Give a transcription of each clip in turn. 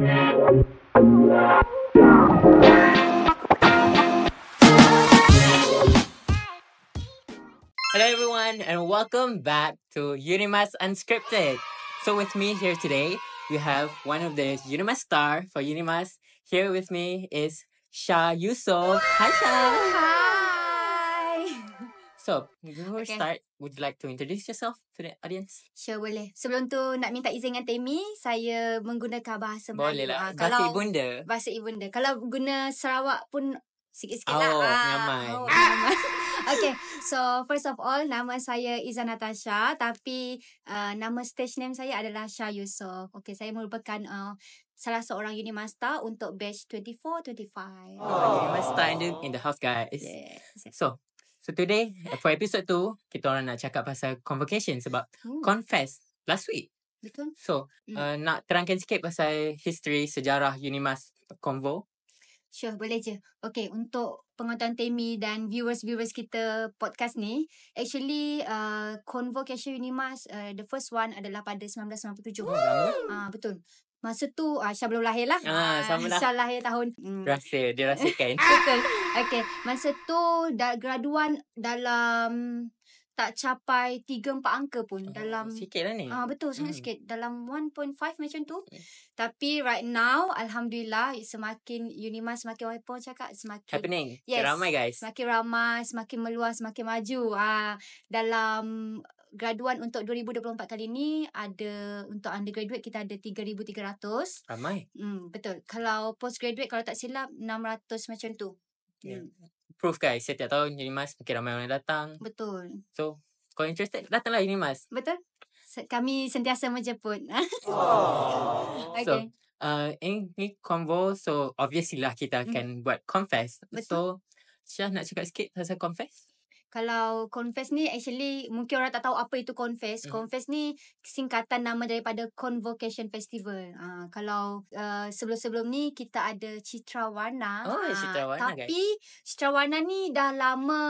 Hello, everyone, and welcome back to Unimas Unscripted. So, with me here today, we have one of the Unimas star for Unimas. Here with me is Shah Yusuf. Hi, Shah. Hi. So, before okay. we start, would you like to introduce yourself to the audience? Sure, boleh. Sebelum tu, nak minta izin dengan Temi, saya menggunakan bahasa Melayu. Boleh lah. Ah, bahasa kalau, ibunda. Bahasa ibunda. Kalau guna Sarawak pun sikit-sikit oh, lah. Nyaman. Oh, ah. nyaman. Oh, okay, so first of all, nama saya Iza Natasha. Tapi uh, nama stage name saya adalah Shah Yusof. Okay, saya merupakan... Uh, salah seorang uni master untuk batch 24 25. Oh, oh. uni master in the, house guys. Yes. So, So today For episode tu Kita orang nak cakap pasal Convocation Sebab hmm. Confess Last week Betul So hmm. uh, Nak terangkan sikit pasal History Sejarah Unimas Convo Sure boleh je Okay untuk Pengetahuan Temi Dan viewers-viewers kita Podcast ni Actually uh, Convocation Unimas uh, The first one adalah Pada 1997 oh, uh, Betul Masa tu Aisyah belum lahir lah. Ah, ah sama lah. lahir tahun. Hmm. Rasa, dia rasakan. Betul. Okay. Masa tu dah graduan dalam tak capai 3-4 angka pun. Oh, dalam Sikit lah ni. Ah, betul, sangat hmm. sikit. Dalam 1.5 macam tu. Yes. Hmm. Tapi right now, Alhamdulillah, semakin Unimas, semakin Wipo cakap, semakin... Happening. Yes. Ramai guys. Semakin ramai, semakin meluas, semakin maju. Ah, dalam graduan untuk 2024 kali ni ada untuk undergraduate kita ada 3300. Ramai. Hmm, betul. Kalau postgraduate kalau tak silap 600 macam tu. Yeah. Hmm. Proof guys, setiap tahun Uni Mas mungkin ramai orang datang. Betul. So, kau interested datanglah ini Mas. Betul. Kami sentiasa menjemput. okay. So, uh, ini convo so obviously lah kita akan hmm. buat confess. Betul. So, Syah nak cakap sikit pasal confess? Kalau confess ni actually mungkin orang tak tahu apa itu confess. Mm. Confess ni singkatan nama daripada convocation festival. Uh, kalau uh, sebelum-sebelum ni kita ada Citra Warna. Oh, uh, Citrawana tapi guys. Warna ni dah lama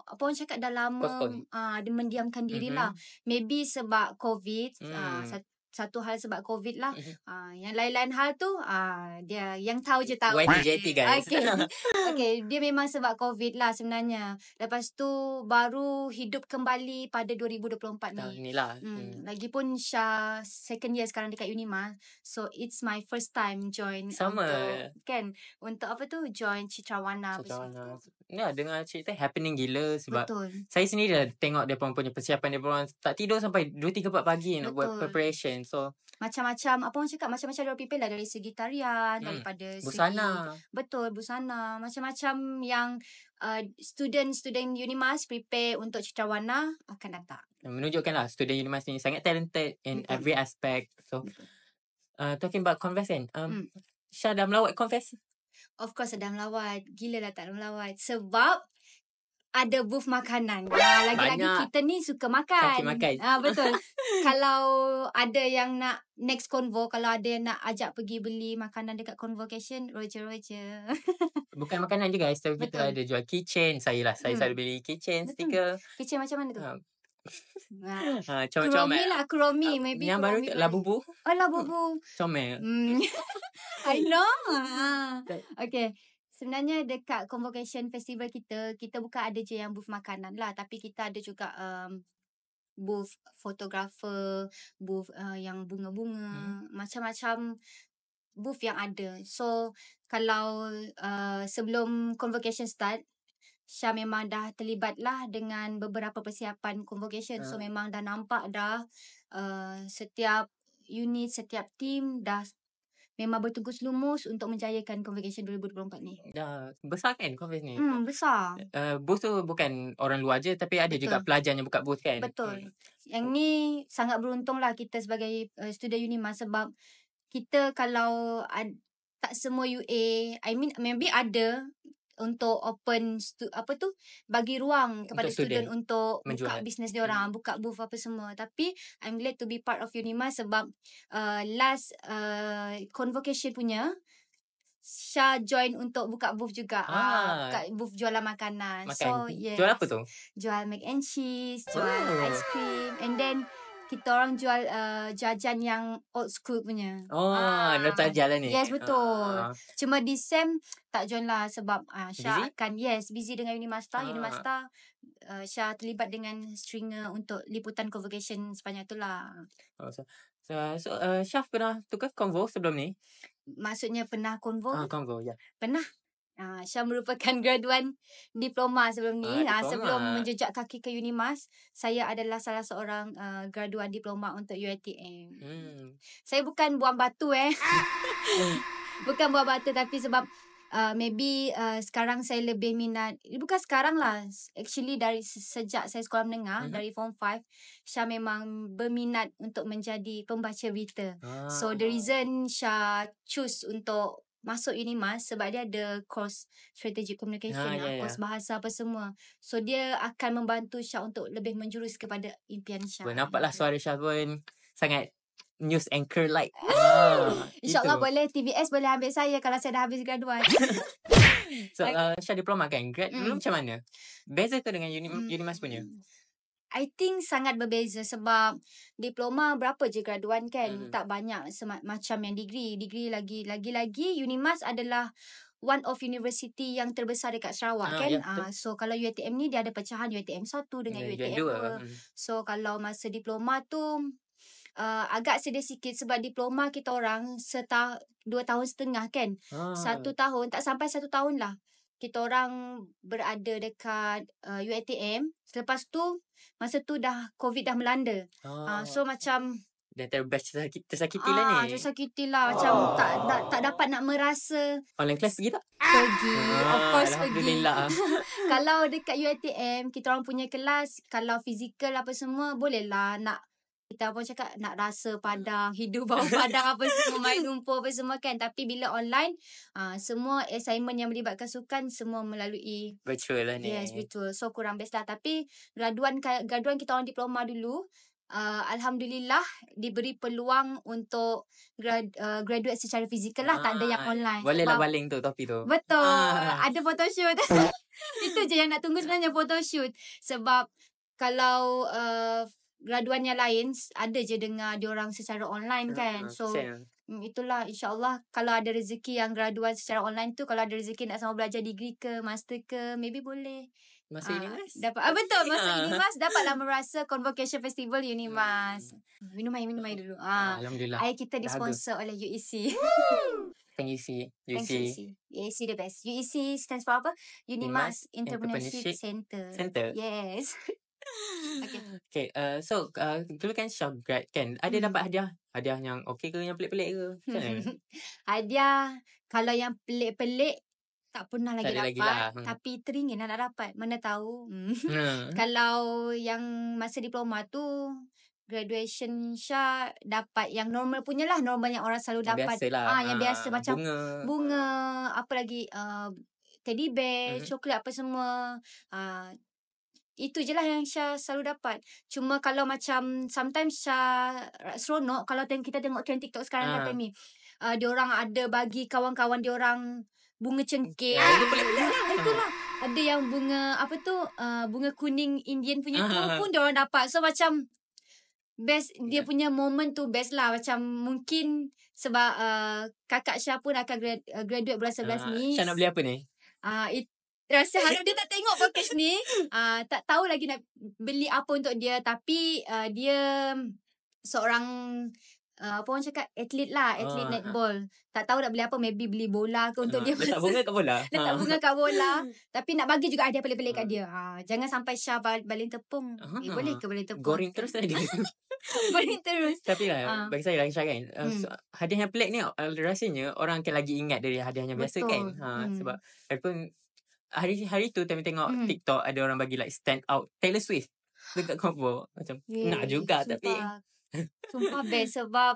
apa orang cakap dah lama uh, dia mendiamkan dirilah. Mm-hmm. Lah. Maybe sebab COVID. Mm. Uh, satu hal sebab covid lah uh, yang lain-lain hal tu uh, dia yang tahu je tahu YTJT guys okay. okay dia memang sebab covid lah sebenarnya lepas tu baru hidup kembali pada 2024 ni nah, inilah hmm. Hmm. lagipun Syah second year sekarang dekat Unima so it's my first time join sama untuk, kan untuk apa tu join Citrawana Citrawana Ya yeah, dengar cerita Happening gila Sebab Betul. Saya sendiri dah tengok Dia punya persiapan Dia orang tak tidur Sampai 2-3-4 pagi Nak buat preparation So Macam-macam Apa orang cakap Macam-macam dia prepare lah Dari segi tarian hmm. Daripada Busana segi, Betul busana Macam-macam yang uh, Student-student uh, UNIMAS Prepare untuk Citrawana Akan datang Menunjukkan lah Student UNIMAS ni Sangat talented In Betul. every aspect So uh, Talking about confession kan, um, hmm. Syah dah melawat confess Of course ada melawat. Gila dah tak melawat. Sebab ada booth makanan. Ah, lagi-lagi Banyak. kita ni suka makan. makan. Ah, betul. kalau ada yang nak next convo. Kalau ada yang nak ajak pergi beli makanan dekat convocation. Roger-roger. Bukan makanan juga, guys. Tapi kita ada jual kitchen. Saya lah. Saya hmm. selalu beli kitchen betul. stiker. Kitchen macam mana tu? Uh. Ha, comel lah Kuromi ah, Maybe Yang baru Labu bu Oh labu bu hmm. Comel hmm. I know. Ha. Okay. Sebenarnya dekat convocation festival kita, kita bukan ada je yang booth makanan lah. Tapi kita ada juga um, booth photographer, booth uh, yang bunga-bunga. Hmm. Macam-macam booth yang ada. So, kalau uh, sebelum convocation start, Syah memang dah terlibat lah dengan beberapa persiapan convocation. Uh. So, ah. memang dah nampak dah uh, setiap unit, setiap team dah memang bertugas lumus untuk menjayakan convocation 2024 ni. Dah besar kan konvensi ni? Hmm, besar. Uh, booth tu bukan orang luar je tapi ada Betul. juga pelajar yang buka booth kan? Betul. Hmm. Yang ni sangat beruntung lah kita sebagai uh, eh, student UNIMA sebab kita kalau ad, tak semua UA, I mean maybe ada untuk open stu, apa tu bagi ruang kepada untuk student, student untuk menjual. buka eh? bisnes dia orang, hmm. buka booth apa semua. Tapi I'm glad to be part of Unima sebab uh, last uh, convocation punya Syah join untuk buka booth juga. Ah, ah. buka booth jualan makanan. Makan. So, yes. Jual apa tu? Jual mac and cheese, jual oh. ice cream and then kita orang jual uh, jajan yang old school punya. Oh, ah. nostalgia lah ni. Yes, betul. Uh. Cuma di Sam tak join lah sebab uh, Syah busy? kan, yes, busy dengan Unimaster. Uh. Ah. Unimaster, uh, Syah terlibat dengan stringer untuk liputan convocation sepanjang itulah. Oh, so, so, uh, Syah pernah tukar convo sebelum ni? Maksudnya pernah convo? Ah, uh, convo, ya. Yeah. Pernah? Ah, Syah merupakan graduan diploma sebelum ni. Ah, ah, sebelum menjejak kaki ke Unimas, saya adalah salah seorang uh, graduan diploma untuk UiTM. Hmm. Saya bukan buang batu eh. bukan buang batu tapi sebab Uh, maybe uh, sekarang saya lebih minat Bukan sekarang lah Actually dari sejak saya sekolah menengah mm-hmm. Dari form 5 Syah memang berminat untuk menjadi pembaca berita ah. So the reason Syah choose untuk masuk uni mas sebab dia ada course strategic ya, communication ha, ya, ya. course bahasa apa semua so dia akan membantu Syah untuk lebih menjurus kepada impian Syah well, nampaklah suara Syah pun sangat news anchor like ah, insyaallah boleh TBS boleh ambil saya kalau saya dah habis graduan so uh, Syah diploma kan grad mm. dulu macam mana beza ke dengan uni, mm. uni mas punya I think sangat berbeza sebab diploma berapa je graduan kan mm tak banyak sem- macam yang degree degree lagi lagi-lagi UNIMAS adalah one of university yang terbesar dekat Sarawak ah, kan yeah, ya, uh, so kalau UTM ni dia ada pecahan UTM 1 dengan yeah, UTM 2 hmm so kalau masa diploma tu Uh, agak sedih sikit sebab diploma kita orang setah dua tahun setengah kan ah. satu tahun tak sampai satu tahun lah kita orang berada dekat uh, UATM. Selepas tu, masa tu dah COVID dah melanda. Ah. Uh, so macam... Dan terbaik tersakit, tersakiti lah ah, ni. Tersakiti lah. Macam oh. tak, tak, tak dapat nak merasa. Online class pergi tak? Pergi. Ah, of course pergi. kalau dekat UATM, kita orang punya kelas. Kalau fizikal apa semua, bolehlah nak kita pun cakap nak rasa hmm. padang, hidup bawah padang apa semua, main lumpur apa semua kan. Tapi bila online, uh, semua assignment yang melibatkan sukan semua melalui virtual lah ni. Yes, virtual. So kurang best lah. Tapi graduan, graduan kita orang diploma dulu, Uh, Alhamdulillah Diberi peluang Untuk grad, uh, Graduate secara fizikal lah ah, Tak ada yang online Boleh lah sebab lah baling tu Topi tu Betul ah. Ada photoshoot Itu je yang nak tunggu Sebenarnya photoshoot Sebab Kalau uh, graduan yang lain ada je dengar orang secara online uh, kan. Hmm, so same. Mm, itulah insyaallah kalau ada rezeki yang graduan secara online tu kalau ada rezeki nak sama belajar degree ke master ke maybe boleh. Masa uh, ah, mas. Dapat. Ah, betul, masa uh. UNIMAS dapatlah merasa convocation festival UNIMAS. Mas. Hmm. Minum air, minum air dulu. Ah. Alhamdulillah. Air kita disponsor Dah oleh UEC. Thank UEC. E UEC. UEC the best. UEC stands for apa? UNIMAS, UNIMAS Entrepreneurship, Entrepreneurship Center. Center. Yes. Okay. Okay. Uh, so, uh, dulu kan Syah grad kan? Ada hmm. dapat hadiah? Hadiah yang okay ke? Yang pelik-pelik ke? hadiah. Kalau yang pelik-pelik. Tak pernah lagi tak dapat. Lagi lah. Hmm. Tapi teringin lah nak dapat. Mana tahu. Hmm. Hmm. kalau yang masa diploma tu. Graduation Syah dapat yang normal punya lah. Normal yang orang selalu dapat. Biasalah. Ah, yang ah, biasa macam bunga. bunga. Apa lagi? Uh, teddy bear, mm-hmm. coklat apa semua. Uh, itu je lah yang Syah selalu dapat. Cuma kalau macam sometimes Syah seronok kalau kita tengok trend TikTok sekarang kan ah. Tammy. Uh, dia orang ada bagi kawan-kawan dia orang bunga cengkeh. Ah, itu boleh. Itulah. itulah. Ah. Ada yang bunga apa tu uh, bunga kuning Indian punya tu ah. pun dia orang dapat. So macam best dia ya. punya moment tu best lah macam mungkin sebab uh, kakak Syah pun akan uh, graduate bulan 11 uh, ni. Syah nak beli apa ni? uh, it, Rasa harap dia tak tengok podcast ni. Uh, tak tahu lagi nak beli apa untuk dia. Tapi uh, dia seorang... Uh, apa orang cakap Atlet lah Atlet uh, netball Tak tahu nak beli apa Maybe beli bola ke Untuk uh, dia Letak bunga kat bola Letak uh. bunga kat bola Tapi nak bagi juga Hadiah pelik-pelik uh. kat dia uh, Jangan sampai Syah baling tepung uh, eh, Boleh ke baling tepung Goreng terus tadi lah Goreng terus Tapi lah uh. Bagi saya lah Syah kan uh, hmm. so, Hadiah yang pelik ni uh, Rasanya Orang akan lagi ingat Dari hadiah yang biasa Betul. kan uh, hmm. Sebab Walaupun hari hari tu time tengok mm. TikTok ada orang bagi like stand out Taylor Swift dekat cover macam Yay, nak juga sumpah. tapi sumpah best sebab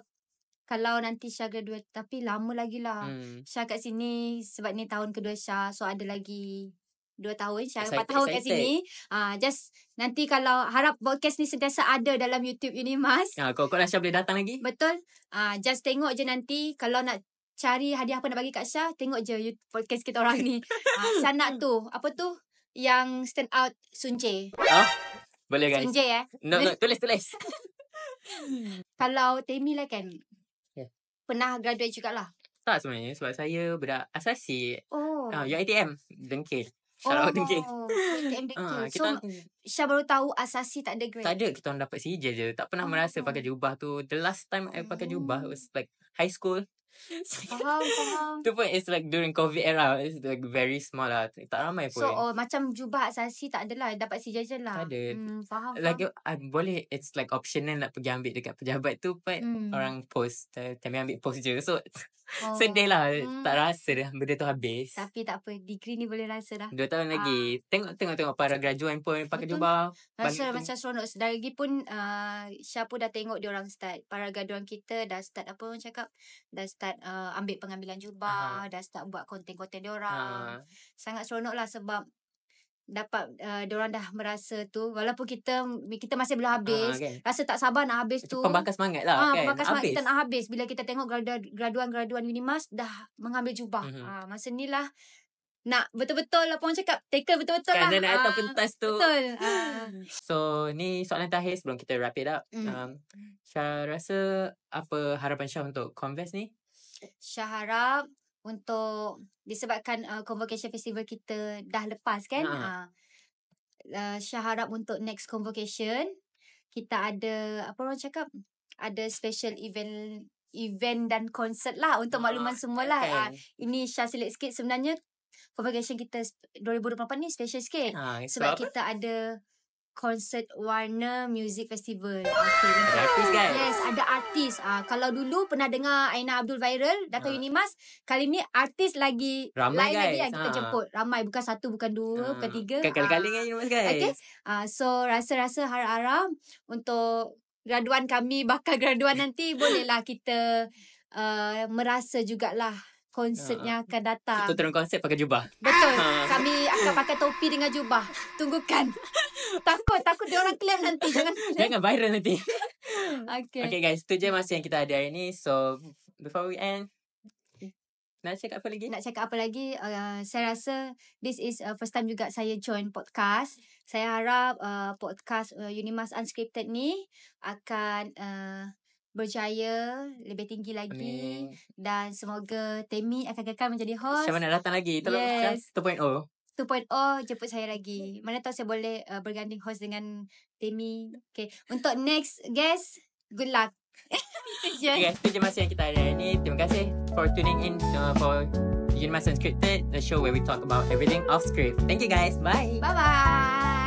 kalau nanti Syah graduate tapi lama lagi lah mm. Syah kat sini sebab ni tahun kedua Syah so ada lagi Dua tahun Syah Empat tahun excited. kat sini uh, Just Nanti kalau Harap podcast ni sentiasa ada Dalam YouTube Unimas ya, Kau-kau lah boleh datang lagi Betul uh, Just tengok je nanti Kalau nak cari hadiah apa nak bagi kat Syah tengok je you, podcast kita orang ni uh, Syah nak tu apa tu yang stand out Sunje ah, boleh guys Sunje eh no no tulis tulis kalau Temi lah kan yeah. pernah graduate juga lah. tak sebenarnya sebab saya budak asasi oh. Uh, ah, UITM Dengkil Shout out oh, Dengkil ah, So kita, Syah baru tahu asasi tak ada grade Tak ada kita orang dapat CJ je Tak pernah oh. merasa pakai jubah tu The last time oh. I pakai jubah oh. was like high school faham faham tu pun it's like during covid era it's like very small lah tak ramai pun so oh, macam jubah asasi tak ada lah dapat si jajan lah tak ada hmm, faham like faham. I, ah, boleh it's like optional nak pergi ambil dekat pejabat tu but hmm. orang post tapi eh, ambil post je so oh. sedih lah hmm. tak rasa dah benda tu habis tapi tak apa degree ni boleh rasa dah dua tahun ah. lagi tengok tengok tengok para graduan pun pakai Betul. jubah rasa lah macam seronok sedar lagi pun uh, ah, siapa dah tengok orang start para graduan kita dah start apa orang cakap dah start start uh, ambil pengambilan jubah uh-huh. dan start buat konten-konten orang, Uh-huh. Sangat seronok lah sebab dapat uh, diorang dah merasa tu walaupun kita kita masih belum habis uh, okay. rasa tak sabar nak habis Itu tu pembakar semangat lah uh, kan pembakar semangat kita nak habis bila kita tengok graduan-graduan Unimas dah mengambil jubah uh-huh. uh, masa ni nak betul-betul lah pun cakap tackle betul-betul kan, lah kerana nak datang ah, pentas tu betul uh. so ni soalan terakhir sebelum kita wrap it up mm. um, Syah rasa apa harapan Syah untuk Converse ni Syah harap untuk disebabkan uh, convocation festival kita dah lepas kan. Ha. Ah. Uh, Syah harap untuk next convocation kita ada apa orang cakap ada special event event dan konsert lah untuk ha. makluman ah, semualah. Okay. Uh, ah, ini Syah select sikit sebenarnya convocation kita 2024 ni special sikit ha, sebab apa? kita ada concert warna music festival. Okay. Kan? Yes, ada artis. Ah, uh, kalau dulu pernah dengar Aina Abdul viral, Dato uh. Ah. Unimas, kali ni artis lagi ramai lain guys. lagi yang kita uh. jemput. Ramai bukan satu, bukan dua, uh. bukan tiga. Kali-kali dengan uh. Unimas guys. Okay. Uh, so rasa-rasa harap-harap untuk graduan kami bakal graduan nanti bolehlah kita uh, merasa jugalah konsert ha. yang akan datang. Kita turun konsert pakai jubah. Betul. Ha. Kami akan pakai topi dengan jubah. Tunggukan. Takut, takut dia orang claim nanti. Jangan claim. Jangan viral nanti. okay. Okay guys, tu je masa yang kita ada hari ni. So, before we end, nak cakap apa lagi? Nak cakap apa lagi? Uh, saya rasa this is uh, first time juga saya join podcast. Saya harap uh, podcast uh, Unimas Unscripted ni akan uh, berjaya lebih tinggi lagi Amin. dan semoga Temi akan kekal menjadi host. Siapa nak datang lagi? Tolong yes. 2.0. Kan? 2.0 jemput saya lagi. Mana tahu saya boleh uh, berganding host dengan Temi. Okay. Untuk next guest, good luck. yes. Okay, itu je masa yang kita ada ni. Terima kasih for tuning in uh, for Unimas Unscripted, the show where we talk about everything off script. Thank you guys. Bye. Bye-bye.